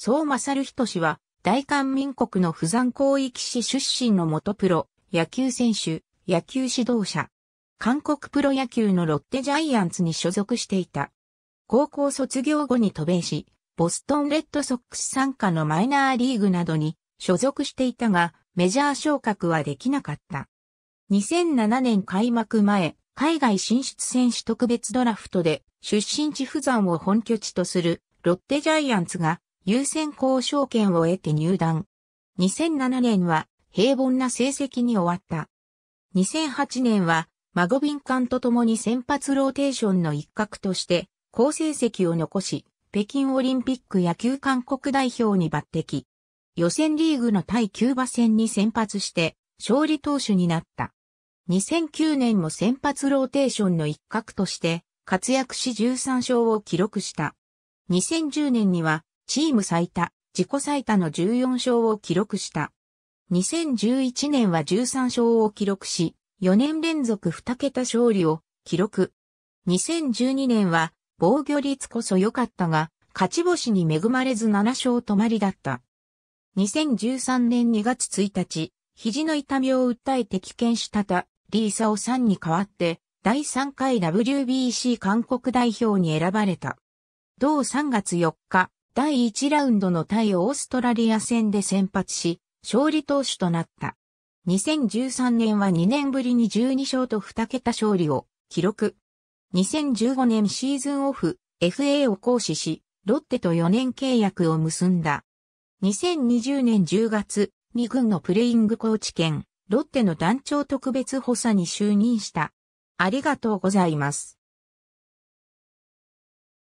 総勝仁は、大韓民国の不山広域市出身の元プロ、野球選手、野球指導者。韓国プロ野球のロッテジャイアンツに所属していた。高校卒業後に渡米し、ボストンレッドソックス参加のマイナーリーグなどに所属していたが、メジャー昇格はできなかった。2007年開幕前、海外進出選手特別ドラフトで出身地不山を本拠地とするロッテジャイアンツが優先交渉権を得て入団。2007年は平凡な成績に終わった。2008年はマゴビン艦と共に先発ローテーションの一角として好成績を残し、北京オリンピック野球韓国代表に抜擢。予選リーグの対キューバ戦に先発して勝利投手になった。2009年も先発ローテーションの一角として活躍し13勝を記録した。2010年にはチーム最多、自己最多の14勝を記録した。2011年は13勝を記録し、4年連続2桁勝利を記録。2012年は防御率こそ良かったが、勝ち星に恵まれず7勝止まりだった。2013年2月1日、肘の痛みを訴えて危険したた、リーサオさんに代わって、第3回 WBC 韓国代表に選ばれた。同3月4日、第1ラウンドの対オーストラリア戦で先発し、勝利投手となった。2013年は2年ぶりに12勝と2桁勝利を記録。2015年シーズンオフ、FA を行使し、ロッテと4年契約を結んだ。2020年10月、2軍のプレイングコーチ兼、ロッテの団長特別補佐に就任した。ありがとうございます。